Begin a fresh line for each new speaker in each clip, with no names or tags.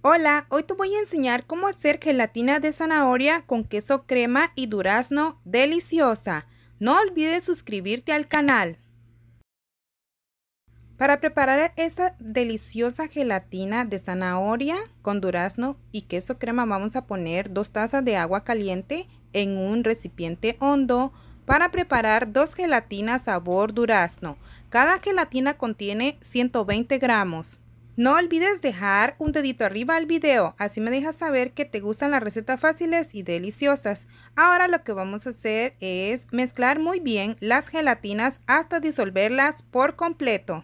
Hola, hoy te voy a enseñar cómo hacer gelatina de zanahoria con queso crema y durazno deliciosa. No olvides suscribirte al canal. Para preparar esa deliciosa gelatina de zanahoria con durazno y queso crema vamos a poner dos tazas de agua caliente en un recipiente hondo para preparar dos gelatinas sabor durazno. Cada gelatina contiene 120 gramos. No olvides dejar un dedito arriba al video, así me dejas saber que te gustan las recetas fáciles y deliciosas. Ahora lo que vamos a hacer es mezclar muy bien las gelatinas hasta disolverlas por completo.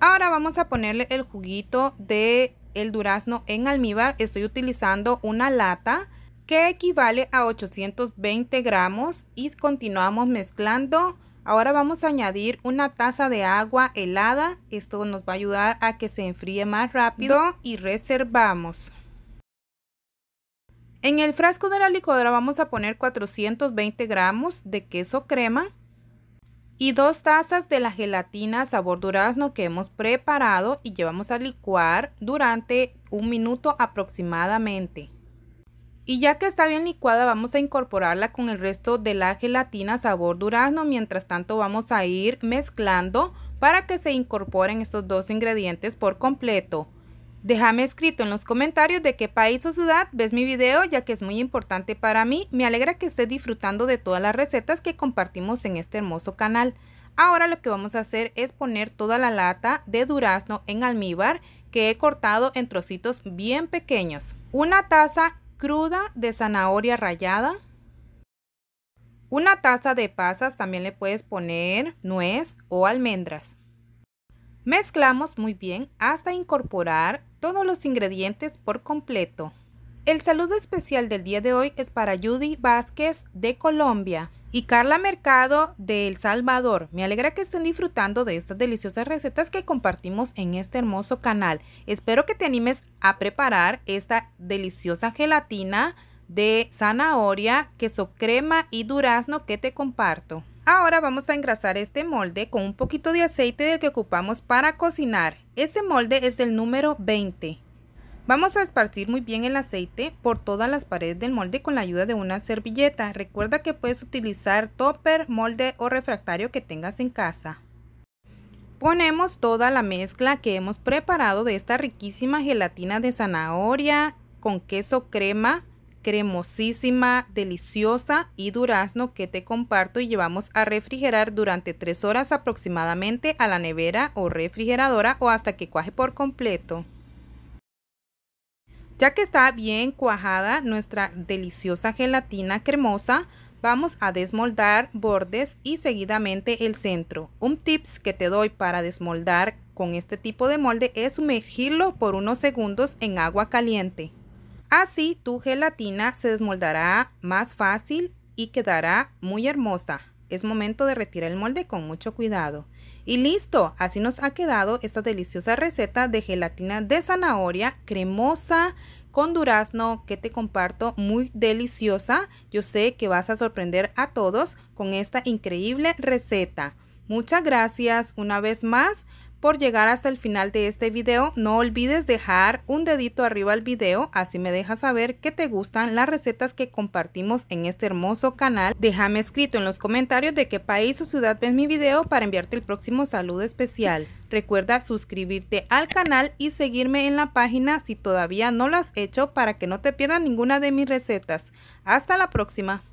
Ahora vamos a ponerle el juguito de el durazno en almíbar. Estoy utilizando una lata que equivale a 820 gramos y continuamos mezclando Ahora vamos a añadir una taza de agua helada. Esto nos va a ayudar a que se enfríe más rápido y reservamos. En el frasco de la licuadora vamos a poner 420 gramos de queso crema y dos tazas de la gelatina sabor durazno que hemos preparado y llevamos a licuar durante un minuto aproximadamente. Y ya que está bien licuada, vamos a incorporarla con el resto de la gelatina sabor durazno. Mientras tanto, vamos a ir mezclando para que se incorporen estos dos ingredientes por completo. Déjame escrito en los comentarios de qué país o ciudad ves mi video, ya que es muy importante para mí. Me alegra que estés disfrutando de todas las recetas que compartimos en este hermoso canal. Ahora lo que vamos a hacer es poner toda la lata de durazno en almíbar que he cortado en trocitos bien pequeños. Una taza cruda de zanahoria rallada. Una taza de pasas también le puedes poner nuez o almendras. Mezclamos muy bien hasta incorporar todos los ingredientes por completo. El saludo especial del día de hoy es para Judy Vázquez de Colombia y Carla Mercado de El Salvador. Me alegra que estén disfrutando de estas deliciosas recetas que compartimos en este hermoso canal. Espero que te animes a preparar esta deliciosa gelatina de zanahoria, queso crema y durazno que te comparto. Ahora vamos a engrasar este molde con un poquito de aceite del que ocupamos para cocinar. Este molde es el número 20. Vamos a esparcir muy bien el aceite por todas las paredes del molde con la ayuda de una servilleta. Recuerda que puedes utilizar topper, molde o refractario que tengas en casa. Ponemos toda la mezcla que hemos preparado de esta riquísima gelatina de zanahoria con queso crema, cremosísima, deliciosa y durazno que te comparto y llevamos a refrigerar durante 3 horas aproximadamente a la nevera o refrigeradora o hasta que cuaje por completo. Ya que está bien cuajada nuestra deliciosa gelatina cremosa, vamos a desmoldar bordes y seguidamente el centro. Un tips que te doy para desmoldar con este tipo de molde es sumergirlo por unos segundos en agua caliente. Así tu gelatina se desmoldará más fácil y quedará muy hermosa es momento de retirar el molde con mucho cuidado. Y listo, así nos ha quedado esta deliciosa receta de gelatina de zanahoria cremosa con durazno que te comparto, muy deliciosa. Yo sé que vas a sorprender a todos con esta increíble receta. Muchas gracias una vez más por llegar hasta el final de este video. No olvides dejar un dedito arriba al video, así me dejas saber que te gustan las recetas que compartimos en este hermoso canal. Déjame escrito en los comentarios de qué país o ciudad ves mi video para enviarte el próximo saludo especial. Recuerda suscribirte al canal y seguirme en la página si todavía no lo has hecho para que no te pierdas ninguna de mis recetas. Hasta la próxima.